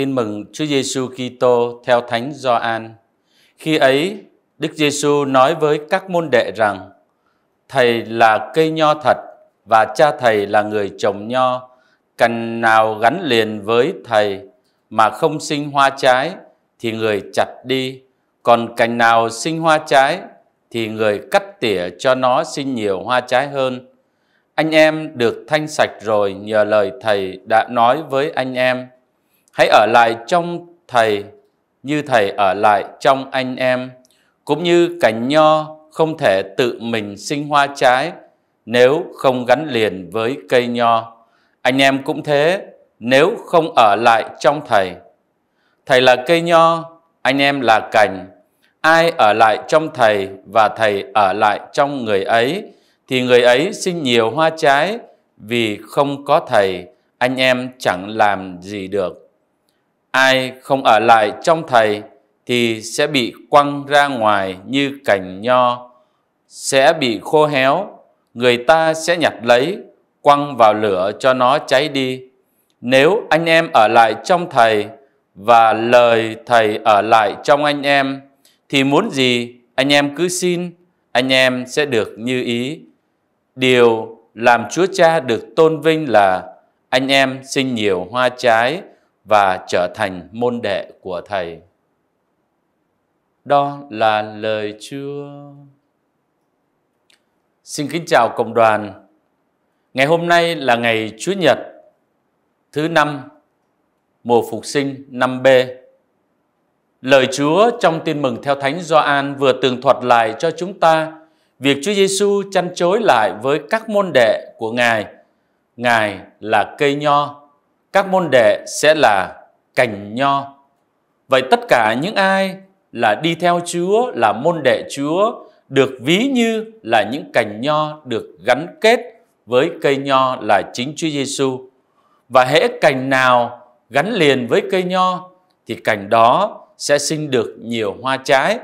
Tin mừng Chúa Giêsu Kitô theo Thánh Gioan. Khi ấy, Đức Giêsu nói với các môn đệ rằng: Thầy là cây nho thật và cha thầy là người trồng nho, cành nào gắn liền với thầy mà không sinh hoa trái thì người chặt đi, còn cành nào sinh hoa trái thì người cắt tỉa cho nó sinh nhiều hoa trái hơn. Anh em được thanh sạch rồi nhờ lời thầy đã nói với anh em Hãy ở lại trong Thầy như Thầy ở lại trong anh em, cũng như cành nho không thể tự mình sinh hoa trái nếu không gắn liền với cây nho. Anh em cũng thế nếu không ở lại trong Thầy. Thầy là cây nho, anh em là cành. Ai ở lại trong Thầy và Thầy ở lại trong người ấy thì người ấy sinh nhiều hoa trái vì không có Thầy, anh em chẳng làm gì được. Ai không ở lại trong Thầy thì sẽ bị quăng ra ngoài như cành nho, sẽ bị khô héo, người ta sẽ nhặt lấy, quăng vào lửa cho nó cháy đi. Nếu anh em ở lại trong Thầy và lời Thầy ở lại trong anh em, thì muốn gì anh em cứ xin, anh em sẽ được như ý. Điều làm Chúa Cha được tôn vinh là anh em sinh nhiều hoa trái, và trở thành môn đệ của Thầy. Đó là lời Chúa. Xin kính chào cộng đoàn. Ngày hôm nay là ngày Chúa Nhật thứ năm mùa phục sinh năm b Lời Chúa trong tin mừng theo Thánh Gioan vừa tường thuật lại cho chúng ta việc Chúa Giêsu chăn chối lại với các môn đệ của Ngài. Ngài là cây nho các môn đệ sẽ là cành nho. Vậy tất cả những ai là đi theo Chúa, là môn đệ Chúa, được ví như là những cành nho được gắn kết với cây nho là chính Chúa Giêsu. Và hễ cành nào gắn liền với cây nho thì cành đó sẽ sinh được nhiều hoa trái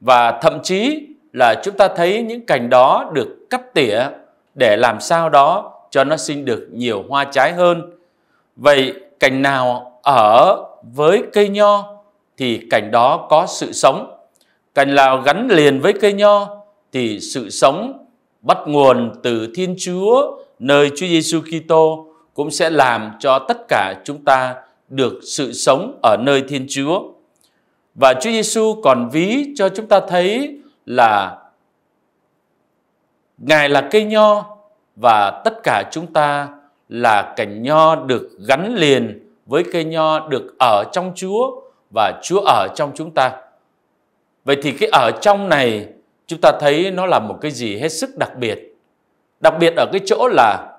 và thậm chí là chúng ta thấy những cành đó được cắt tỉa để làm sao đó cho nó sinh được nhiều hoa trái hơn Vậy cành nào ở với cây nho thì cành đó có sự sống. Cành nào gắn liền với cây nho thì sự sống bắt nguồn từ Thiên Chúa nơi Chúa Giêsu Kitô cũng sẽ làm cho tất cả chúng ta được sự sống ở nơi Thiên Chúa. Và Chúa Giêsu còn ví cho chúng ta thấy là Ngài là cây nho và tất cả chúng ta là cành nho được gắn liền với cây nho được ở trong Chúa và Chúa ở trong chúng ta. Vậy thì cái ở trong này chúng ta thấy nó là một cái gì hết sức đặc biệt. Đặc biệt ở cái chỗ là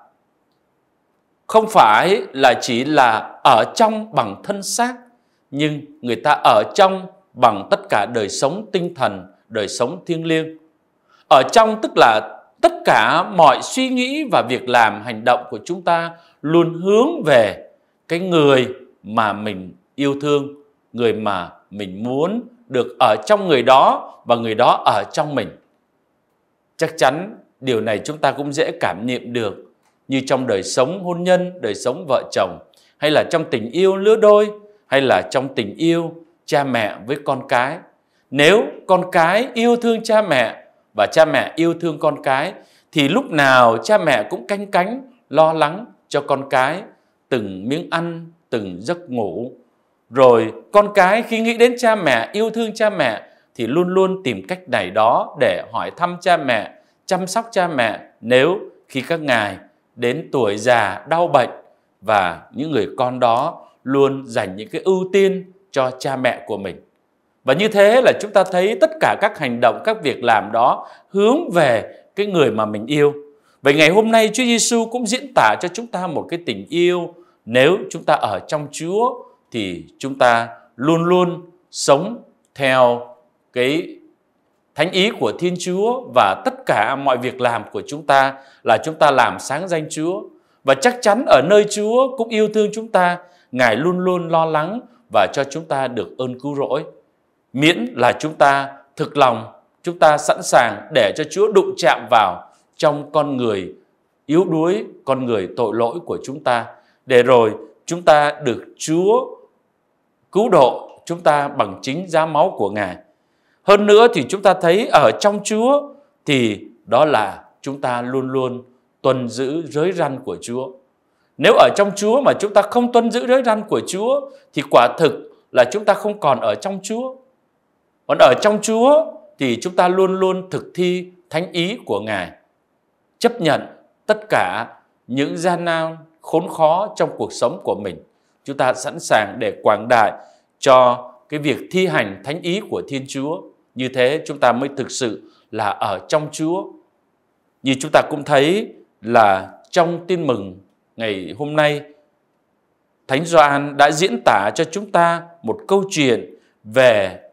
không phải là chỉ là ở trong bằng thân xác nhưng người ta ở trong bằng tất cả đời sống tinh thần, đời sống thiêng liêng. Ở trong tức là tất cả mọi suy nghĩ và việc làm hành động của chúng ta luôn hướng về cái người mà mình yêu thương người mà mình muốn được ở trong người đó và người đó ở trong mình chắc chắn điều này chúng ta cũng dễ cảm nghiệm được như trong đời sống hôn nhân đời sống vợ chồng hay là trong tình yêu lứa đôi hay là trong tình yêu cha mẹ với con cái nếu con cái yêu thương cha mẹ và cha mẹ yêu thương con cái thì lúc nào cha mẹ cũng canh cánh lo lắng cho con cái từng miếng ăn, từng giấc ngủ. Rồi con cái khi nghĩ đến cha mẹ, yêu thương cha mẹ thì luôn luôn tìm cách này đó để hỏi thăm cha mẹ, chăm sóc cha mẹ nếu khi các ngài đến tuổi già đau bệnh và những người con đó luôn dành những cái ưu tiên cho cha mẹ của mình. Và như thế là chúng ta thấy tất cả các hành động, các việc làm đó hướng về cái người mà mình yêu. Vậy ngày hôm nay Chúa Giêsu cũng diễn tả cho chúng ta một cái tình yêu nếu chúng ta ở trong Chúa thì chúng ta luôn luôn sống theo cái thánh ý của Thiên Chúa và tất cả mọi việc làm của chúng ta là chúng ta làm sáng danh Chúa và chắc chắn ở nơi Chúa cũng yêu thương chúng ta, Ngài luôn luôn lo lắng và cho chúng ta được ơn cứu rỗi miễn là chúng ta thực lòng, chúng ta sẵn sàng để cho Chúa đụng chạm vào trong con người yếu đuối, con người tội lỗi của chúng ta để rồi chúng ta được Chúa cứu độ chúng ta bằng chính giá máu của Ngài. Hơn nữa thì chúng ta thấy ở trong Chúa thì đó là chúng ta luôn luôn tuân giữ giới răn của Chúa. Nếu ở trong Chúa mà chúng ta không tuân giữ giới răn của Chúa thì quả thực là chúng ta không còn ở trong Chúa. Còn ở trong Chúa thì chúng ta luôn luôn thực thi thánh ý của Ngài, chấp nhận tất cả những gian nan khốn khó trong cuộc sống của mình. Chúng ta sẵn sàng để quảng đại cho cái việc thi hành thánh ý của Thiên Chúa. Như thế chúng ta mới thực sự là ở trong Chúa. Như chúng ta cũng thấy là trong tin mừng ngày hôm nay, Thánh Gioan đã diễn tả cho chúng ta một câu chuyện về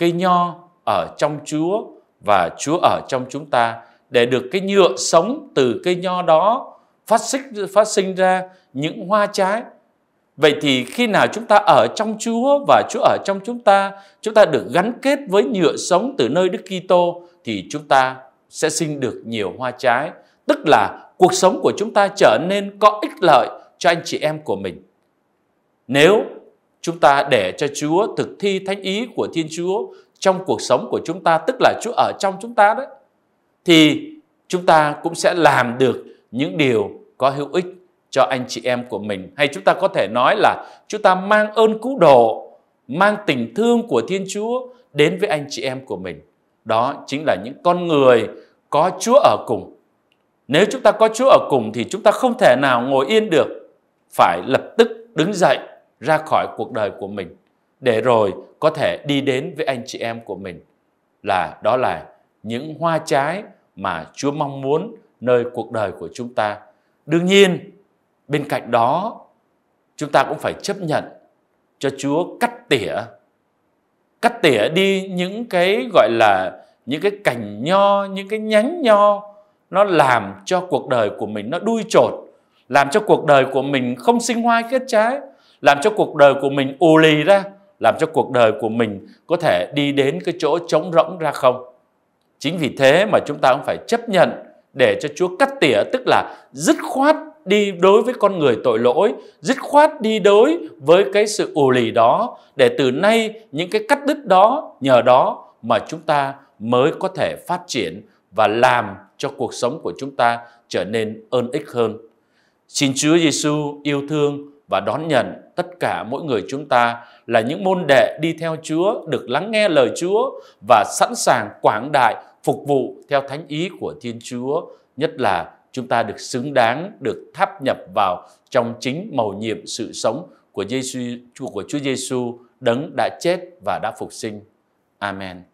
cây nho ở trong Chúa và Chúa ở trong chúng ta để được cái nhựa sống từ cây nho đó phát sinh phát sinh ra những hoa trái. Vậy thì khi nào chúng ta ở trong Chúa và Chúa ở trong chúng ta, chúng ta được gắn kết với nhựa sống từ nơi Đức Kitô thì chúng ta sẽ sinh được nhiều hoa trái, tức là cuộc sống của chúng ta trở nên có ích lợi cho anh chị em của mình. Nếu Chúng ta để cho Chúa thực thi thánh ý của Thiên Chúa trong cuộc sống của chúng ta, tức là Chúa ở trong chúng ta đấy. Thì chúng ta cũng sẽ làm được những điều có hữu ích cho anh chị em của mình. Hay chúng ta có thể nói là chúng ta mang ơn cứu độ, mang tình thương của Thiên Chúa đến với anh chị em của mình. Đó chính là những con người có Chúa ở cùng. Nếu chúng ta có Chúa ở cùng thì chúng ta không thể nào ngồi yên được, phải lập tức đứng dậy ra khỏi cuộc đời của mình để rồi có thể đi đến với anh chị em của mình là đó là những hoa trái mà Chúa mong muốn nơi cuộc đời của chúng ta. Đương nhiên, bên cạnh đó chúng ta cũng phải chấp nhận cho Chúa cắt tỉa cắt tỉa đi những cái gọi là những cái cành nho, những cái nhánh nho nó làm cho cuộc đời của mình nó đuôi trột, làm cho cuộc đời của mình không sinh hoa kết trái, làm cho cuộc đời của mình ù lì ra làm cho cuộc đời của mình có thể đi đến cái chỗ trống rỗng ra không chính vì thế mà chúng ta cũng phải chấp nhận để cho chúa cắt tỉa tức là dứt khoát đi đối với con người tội lỗi dứt khoát đi đối với cái sự ù lì đó để từ nay những cái cắt đứt đó nhờ đó mà chúng ta mới có thể phát triển và làm cho cuộc sống của chúng ta trở nên ơn ích hơn. Xin Chúa Giêsu yêu thương và đón nhận tất cả mỗi người chúng ta là những môn đệ đi theo Chúa, được lắng nghe lời Chúa và sẵn sàng quảng đại, phục vụ theo thánh ý của Thiên Chúa, nhất là chúng ta được xứng đáng được tháp nhập vào trong chính mầu nhiệm sự sống của Giêsu của Chúa Giêsu đấng đã chết và đã phục sinh. Amen.